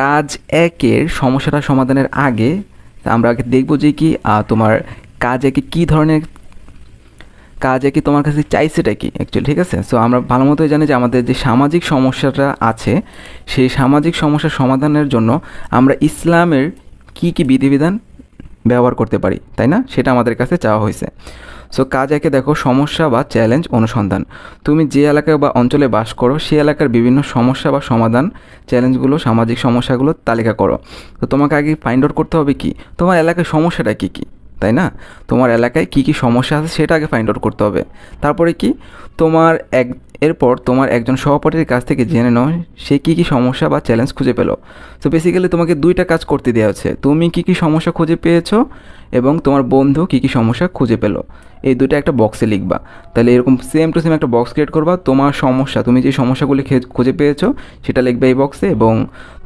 কাজ একের সমস্যাটা সমাধানের আগে আমরা আগে দেখবো যে কি তোমার কাজ একে কী ধরনের কাজ একে তোমার কাছে চাইছেটা কি অ্যাকচুয়ালি ঠিক আছে সো আমরা ভালো মতোই জানি যে আমাদের যে সামাজিক সমস্যাটা আছে সেই সামাজিক সমস্যার সমাধানের জন্য আমরা ইসলামের কি কি বিধিবিধান ব্যবহার করতে পারি তাই না সেটা আমাদের কাছে চাওয়া হয়েছে সো কাজ একে দেখো সমস্যা বা চ্যালেঞ্জ অনুসন্ধান তুমি যে এলাকায় বা অঞ্চলে বাস করো সে এলাকার বিভিন্ন সমস্যা বা সমাধান চ্যালেঞ্জগুলো সামাজিক সমস্যাগুলো তালিকা করো তো তোমাকে আগে ফাইন্ড আউট করতে হবে কি তোমার এলাকায় সমস্যাটা কী কী তাই না তোমার এলাকায় কি কি সমস্যা আছে সেটা আগে ফাইন্ড আউট করতে হবে তারপরে কি তোমার এক এরপর তোমার একজন সহপাঠীর কাছ থেকে জেনে নাও সে কী কী সমস্যা বা চ্যালেঞ্জ খুঁজে পেলো তো বেসিক্যালি তোমাকে দুইটা কাজ করতে দেওয়া হচ্ছে তুমি কী কী সমস্যা খুঁজে পেয়েছো এবং তোমার বন্ধু কী কী সমস্যা খুঁজে পেলো এই দুটো একটা বক্সে লিখবা তাহলে এরকম সেম টু সেম একটা বক্স ক্রিয়েট করবা তোমার সমস্যা তুমি যে সমস্যাগুলি খুঁজে পেয়েছো সেটা লিখবে এই বক্সে এবং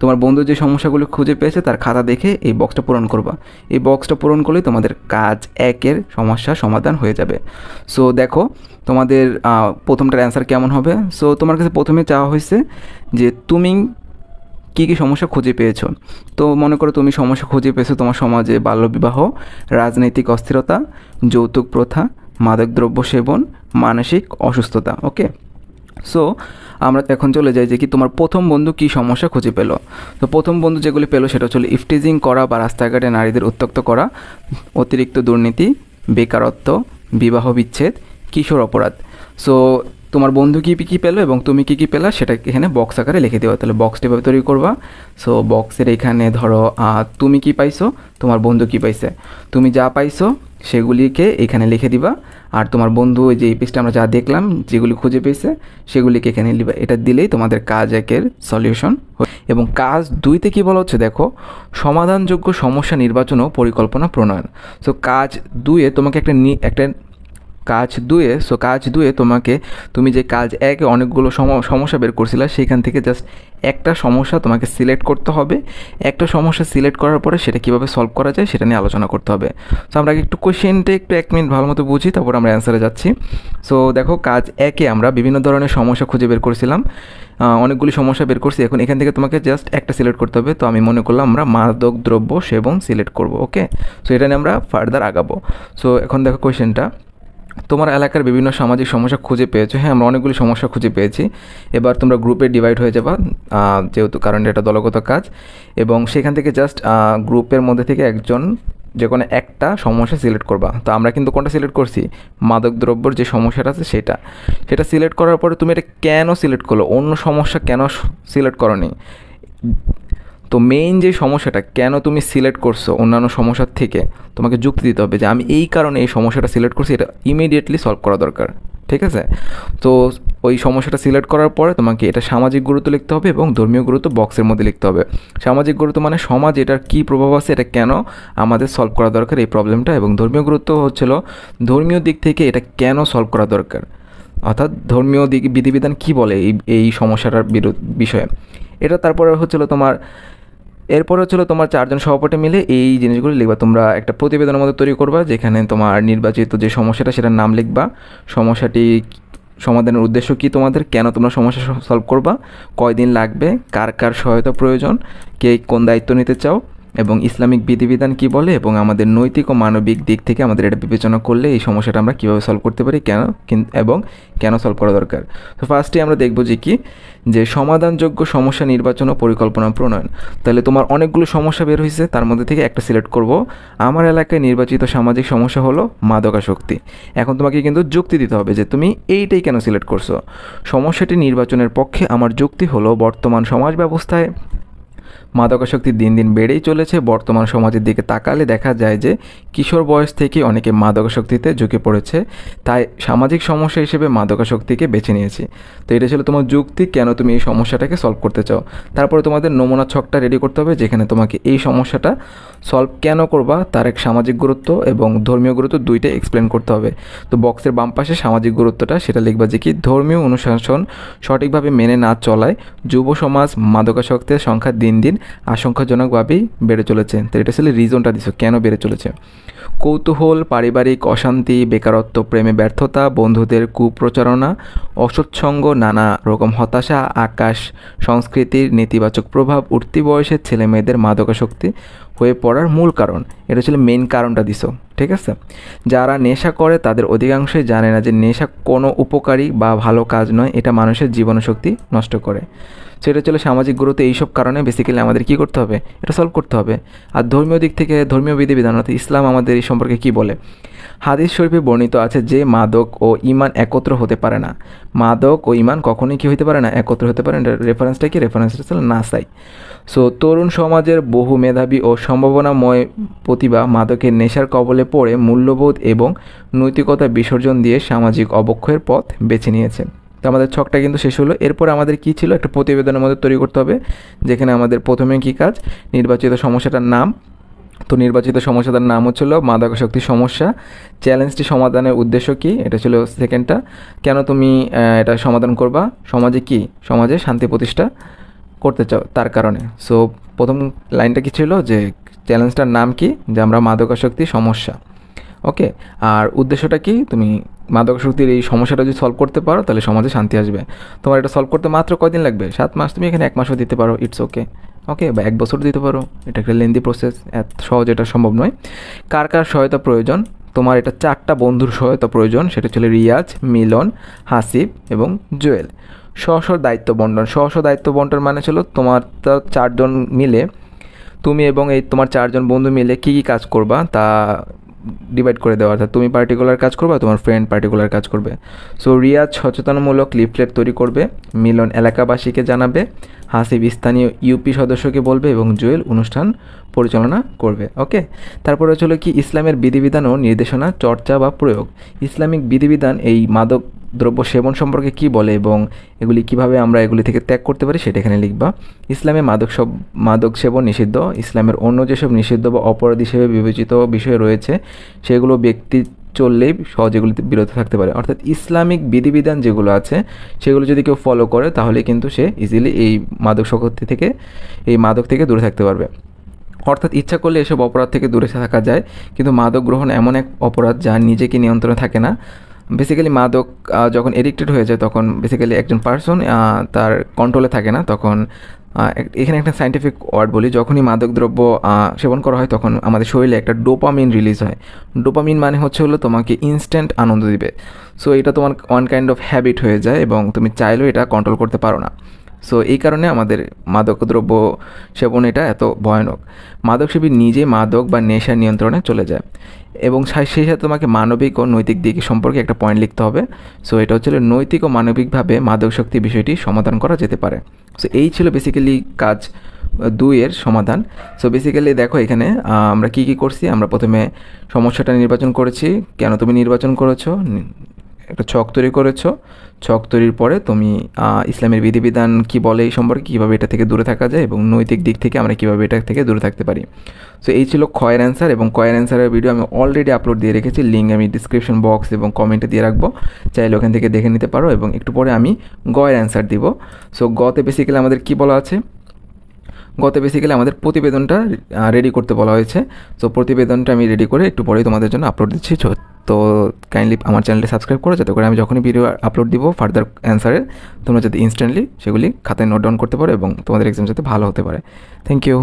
তোমার বন্ধু যে সমস্যাগুলি খুঁজে পেয়েছে তার খাতা দেখে এই বক্সটা পূরণ করবা এই বক্সটা পূরণ করলে তোমাদের কাজ একের সমস্যা সমাধান হয়ে যাবে সো দেখো তোমাদের প্রথমটার অ্যান্সার কেমন কেমন হবে সো তোমার কাছে প্রথমে চাওয়া হয়েছে যে তুমি কী কী সমস্যা খুঁজে পেয়েছো তো মনে করো তুমি সমস্যা খুঁজে পেয়েছো তোমার সমাজে বাল্যবিবাহ রাজনৈতিক অস্থিরতা যৌতুক প্রথা মাদকদ্রব্য সেবন মানসিক অসুস্থতা ওকে সো আমরা এখন চলে যাই যে কি তোমার প্রথম বন্ধু কি সমস্যা খুঁজে পেলো তো প্রথম বন্ধু যেগুলি পেলো সেটা হচ্ছে ইফটিজিং করা বা রাস্তাঘাটে নারীদের উত্তক্ত করা অতিরিক্ত দুর্নীতি বেকারত্ব বিবাহ বিচ্ছেদ কিশোর অপরাধ সো তোমার বন্ধু কী কী পেলো এবং তুমি কী কী পেলা সেটা এখানে বক্স আকারে লিখে দেওয়া তাহলে বক্সটা এভাবে তৈরি করবা সো বক্সের এখানে ধরো তুমি কি পাইছো তোমার বন্ধু কি পাইছে তুমি যা পাইছো সেগুলিকে এখানে লিখে দিবা আর তোমার বন্ধু যে এই পেজটা আমরা যা দেখলাম যেগুলি খুঁজে পেয়েছে সেগুলিকে এখানে লিবা এটা দিলেই তোমাদের কাজ একের সলিউশন এবং কাজ দুইতে কি বলা হচ্ছে দেখো সমাধানযোগ্য সমস্যা নির্বাচন ও পরিকল্পনা প্রণয়ন সো কাজ দুয়ে তোমাকে একটা একটা কাজ দুয়ে সো কাজ দুয়ে তোমাকে তুমি যে কাজ একে অনেকগুলো সমস্যা বের করছিলা সেইখান থেকে জাস্ট একটা সমস্যা তোমাকে সিলেক্ট করতে হবে একটা সমস্যা সিলেক্ট করার পরে সেটা কীভাবে সলভ করা যায় সেটা নিয়ে আলোচনা করতে হবে সো আমরা একটু কোশ্চেনটা একটু এক মিনিট ভালো মতো বুঝি তারপর আমরা অ্যান্সারে যাচ্ছি সো দেখো কাজ একে আমরা বিভিন্ন ধরনের সমস্যা খুঁজে বের করছিলাম অনেকগুলি সমস্যা বের করছি এখন এখান থেকে তোমাকে জাস্ট একটা সিলেক্ট করতে হবে তো আমি মনে করলাম আমরা মাদক দ্রব্য সেবন সিলেক্ট করব ওকে সো এটা নিয়ে আমরা ফার্দার আগাবো সো এখন দেখো কোয়েশ্চেনটা তোমার এলাকার বিভিন্ন সামাজিক সমস্যা খুঁজে পেয়েছো হ্যাঁ আমরা অনেকগুলি সমস্যা খুঁজে পেয়েছি এবার তোমরা গ্রুপে ডিভাইড হয়ে যাবা যেহেতু কারণ এটা দলগত কাজ এবং সেখান থেকে জাস্ট গ্রুপের মধ্যে থেকে একজন যে কোনো একটা সমস্যা সিলেক্ট করবা তো আমরা কিন্তু কোনটা সিলেক্ট করছি মাদক দ্রব্যর যে সমস্যাটা আছে সেটা সেটা সিলেক্ট করার পরে তুমি এটা কেন সিলেক্ট করলো অন্য সমস্যা কেন সিলেক্ট করো নি তো মেইন যে সমস্যাটা কেন তুমি সিলেক্ট করছো অন্যান্য সমস্যার থেকে তোমাকে যুক্তি দিতে হবে যে আমি এই কারণে এই সমস্যাটা সিলেক্ট করছি এটা ইমিডিয়েটলি সলভ করা দরকার ঠিক আছে তো ওই সমস্যাটা সিলেক্ট করার পরে তোমাকে এটা সামাজিক গুরুত্ব লিখতে হবে এবং ধর্মীয় গুরুত্ব বক্সের মধ্যে লিখতে হবে সামাজিক গুরুত্ব মানে সমাজ এটার কী প্রভাব আছে এটা কেন আমাদের সলভ করা দরকার এই প্রবলেমটা এবং ধর্মীয় গুরুত্ব হচ্ছিল ধর্মীয় দিক থেকে এটা কেন সলভ করা দরকার অর্থাৎ ধর্মীয় দিক বিধিবিধান কী বলে এই এই সমস্যাটার বিষয়ে এটা তারপরে হচ্ছিলো তোমার এরপর হচ্ছিল তোমার চারজন সভাপতি মিলে এই জিনিসগুলো লিখবা তোমরা একটা প্রতিবেদনের মধ্যে তৈরি করবা যেখানে তোমার নির্বাচিত যে সমস্যাটা সেটার নাম লিখবা সমস্যাটি সমাধানের উদ্দেশ্য কি তোমাদের কেন তোমরা সমস্যা সলভ করবা কয়দিন লাগবে কার কার সহায়তা প্রয়োজন কে কোন দায়িত্ব নিতে চাও এবং ইসলামিক বিধিবিধান কি বলে এবং আমাদের নৈতিক ও মানবিক দিক থেকে আমাদের এটা বিবেচনা করলে এই সমস্যাটা আমরা কীভাবে সলভ করতে পারি কেন এবং কেন সলভ করা দরকার তো ফার্স্টে আমরা দেখব যে কি যে সমাধানযোগ্য সমস্যা নির্বাচন ও পরিকল্পনা প্রণয়ন তাহলে তোমার অনেকগুলো সমস্যা বের হয়েছে তার মধ্যে থেকে একটা সিলেক্ট করব আমার এলাকায় নির্বাচিত সামাজিক সমস্যা হলো মাদকাসক্তি এখন তোমাকে কিন্তু যুক্তি দিতে হবে যে তুমি এইটাই কেন সিলেক্ট করছো সমস্যাটি নির্বাচনের পক্ষে আমার যুক্তি হলো বর্তমান সমাজ ব্যবস্থায় মাদকাসক্তি দিন দিন বেড়েই চলেছে বর্তমান সমাজের দিকে তাকালে দেখা যায় যে কিশোর বয়স থেকে অনেকে মাদকাসক্তিতে ঝুঁকে পড়েছে তাই সামাজিক সমস্যা হিসেবে মাদকাসক্তিকে বেছে নিয়েছি তো এটা ছিল তোমার যুক্তি কেন তুমি এই সমস্যাটাকে সলভ করতে চাও তারপরে তোমাদের নমুনা ছকটা রেডি করতে হবে যেখানে তোমাকে এই সমস্যাটা সলভ কেন করবা তার এক সামাজিক গুরুত্ব এবং ধর্মীয় গুরুত্ব দুইটা এক্সপ্লেন করতে হবে তো বক্সের বাম পাশে সামাজিক গুরুত্বটা সেটা লিখবা যে কি ধর্মীয় অনুশাসন সঠিকভাবে মেনে না চলায় যুব সমাজ মাদকাসক্তের সংখ্যা দিন দিন আশঙ্কাজনকভাবেই বেড়ে চলেছে তো এটা আসলে রিজনটা দিছো কেন বেড়ে চলেছে কৌতূহল পারিবারিক অশান্তি বেকারত্ব প্রেমে ব্যর্থতা বন্ধুদের কুপ্রচারণা অসৎসঙ্গ নানা রকম হতাশা আকাশ সংস্কৃতির নেতিবাচক প্রভাব উঠতি বয়সের ছেলেমেয়েদের মাদকাসক্তি হয়ে পড়ার মূল কারণ এটা ছিল মেন কারণটা দিস ঠিক আছে যারা নেশা করে তাদের অধিকাংশই জানে না যে নেশা কোনো উপকারী বা ভালো কাজ নয় এটা মানুষের জীবনশক্তি নষ্ট করে সো এটা ছিল সামাজিক গুরুত্ব এইসব কারণে বেসিক্যালি আমাদের কী করতে হবে এটা সলভ করতে হবে আর ধর্মীয় দিক থেকে ধর্মীয় বিধিবিধান অর্থাৎ ইসলাম আমাদের এই সম্পর্কে কী বলে হাদিস শরীফে বর্ণিত আছে যে মাদক ও ইমান একত্র হতে পারে না মাদক ও ইমান কখনোই কি হতে পারে না একত্র হতে পারে রেফারেন্সটা কি রেফারেন্সটা ছিল সাই সো তরুণ সমাজের বহু মেধাবী ও সম্ভাবনাময় প্রতিভা মাদকের নেশার কবলে পড়ে মূল্যবোধ এবং নৈতিকতা বিসর্জন দিয়ে সামাজিক অবক্ষয়ের পথ বেছে নিয়েছেন তো আমাদের ছকটা কিন্তু শেষ হলো এরপর আমাদের কি ছিল একটা প্রতিবেদনের মধ্যে তৈরি করতে হবে যেখানে আমাদের প্রথমে কী কাজ নির্বাচিত সমস্যাটার নাম তো নির্বাচিত সমস্যাটার নাম হচ্ছিল মাদকাসক্তি সমস্যা চ্যালেঞ্জটি সমাধানের উদ্দেশ্য কি এটা ছিল সেকেন্ডটা কেন তুমি এটা সমাধান করবা সমাজে কি সমাজে শান্তি প্রতিষ্ঠা করতে চাও তার কারণে সো প্রথম লাইনটা কি ছিল যে চ্যালেঞ্জটার নাম কি যে আমরা মাদকাসক্তি সমস্যা ওকে আর উদ্দেশ্যটা কি তুমি মাদকাসক্তির এই সমস্যাটা যদি সলভ করতে পারো তাহলে সমাজে শান্তি আসবে তোমার এটা সলভ করতে মাত্র কয়দিন লাগবে সাত মাস তুমি এখানে এক মাসও দিতে পারো ইটস ওকে ওকে বা এক বছর দিতে পারো এটা একটা লেন্দি প্রসেস এত সহজ এটা সম্ভব নয় কার কার সহায়তা প্রয়োজন তোমার এটা চারটা বন্ধুর সহায়তা প্রয়োজন সেটা ছিল রিয়াজ মিলন হাসিব এবং জুয়েল স্ব দায়িত্ব বন্টন স্ব দায়িত্ব বন্টন মানে ছিল তোমার চারজন মিলে তুমি এবং এই তোমার চারজন বন্ধু মিলে কী কী কাজ করবা তা ডিভাইড করে দেওয়া অর্থাৎ তুমি পার্টিকুলার কাজ করবে তোমার ফ্রেন্ড পার্টিকুলার কাজ করবে সো রিয়াজ সচেতনমূলক লিফলেট তৈরি করবে মিলন এলাকাবাসীকে জানাবে হাসিব স্থানীয় ইউপি সদস্যকে বলবে এবং জুয়েল অনুষ্ঠান পরিচালনা করবে ওকে তারপরে হচ্ছিল কি ইসলামের বিধিবিধান ও নির্দেশনা চর্চা বা প্রয়োগ ইসলামিক বিধিবিধান এই মাদক দ্রব্য সেবন সম্পর্কে কি বলে এবং এগুলি কিভাবে আমরা এগুলি থেকে ত্যাগ করতে পারি সেটা এখানে লিখবা ইসলামে মাদক সব মাদক সেবন নিষিদ্ধ ইসলামের অন্য যেসব নিষিদ্ধ বা অপরাধ হিসেবে বিবেচিত বিষয় রয়েছে সেগুলো ব্যক্তি চললেই সহজেগুলিতে বিরত থাকতে পারে অর্থাৎ ইসলামিক বিধিবিধান যেগুলো আছে সেগুলো যদি কেউ ফলো করে তাহলে কিন্তু সে ইজিলি এই মাদক শক্তি থেকে এই মাদক থেকে দূরে থাকতে পারবে অর্থাৎ ইচ্ছা করলে এসব অপরাধ থেকে দূরে থাকা যায় কিন্তু মাদক গ্রহণ এমন এক অপরাধ যা নিজেকে নিয়ন্ত্রণে থাকে না বেসিক্যালি মাদক যখন এডিক্টেড হয়ে যায় তখন বেসিক্যালি একজন পার্সন তার কন্ট্রোলে থাকে না তখন এখানে একটা সাইন্টিফিক ওয়ার্ড বলি যখনই মাদকদ্রব্য সেবন করা হয় তখন আমাদের শরীরে একটা ডোপামিন রিলিজ হয় ডোপামিন মানে হচ্ছে হলো তোমাকে ইনস্ট্যান্ট আনন্দ দিবে সো এটা তোমার ওয়ান কাইন্ড অফ হ্যাবিট হয়ে যায় এবং তুমি চাইলেও এটা কন্ট্রোল করতে পারো না সো এই কারণে আমাদের মাদকদ্রব্য সেবন এটা এত ভয়ানক মাদকসেবী নিজে মাদক বা নেশা নিয়ন্ত্রণে চলে যায় এবং সেই সাথে তোমাকে মানবিক ও নৈতিক দিক সম্পর্কে একটা পয়েন্ট লিখতে হবে সো এটা হচ্ছে নৈতিক ও মানবিকভাবে মাদক শক্তি বিষয়টি সমাধান করা যেতে পারে সো এই ছিল বেসিক্যালি কাজ দুইয়ের সমাধান সো বেসিক্যালি দেখো এখানে আমরা কি কি করছি আমরা প্রথমে সমস্যাটা নির্বাচন করেছি কেন তুমি নির্বাচন করেছো একটা ছক তৈরি করেছো ছক তৈরির পরে তুমি ইসলামের বিধিবিধান কি বলে এই সম্পর্কে কীভাবে এটা থেকে দূরে থাকা যায় এবং নৈতিক দিক থেকে আমরা কীভাবে এটা থেকে দূরে থাকতে পারি সো এই ছিল ক্ষয়ের অ্যান্সার এবং কয়ের অ্যান্সারের ভিডিও আমি অলরেডি আপলোড দিয়ে রেখেছি লিঙ্ক আমি ডিসক্রিপশন বক্স এবং কমেন্টে দিয়ে রাখবো চাইলে ওখান থেকে দেখে নিতে পারো এবং একটু পরে আমি গয়ের অ্যান্সার দিব সো গতে বেসিক্যালি আমাদের কি বলা আছে গত বেসিক্যালি আমাদের প্রতিবেদনটা রেডি করতে বলা হয়েছে সো প্রতিবেদনটা আমি রেডি করে একটু পরেই তোমাদের জন্য আপলোড দিচ্ছি তো কাইন্ডলি আমার চ্যানেলটি সাবস্ক্রাইব করো যাতে করে আমি যখনই ভিডিও আপলোড দিব ফার্দার অ্যান্সারে তোমরা যাতে ইনস্ট্যান্টলি সেগুলি খাতায় নোট ডাউন করতে পারো এবং তোমাদের এক্সাম যাতে ভালো হতে পারে থ্যাংক ইউ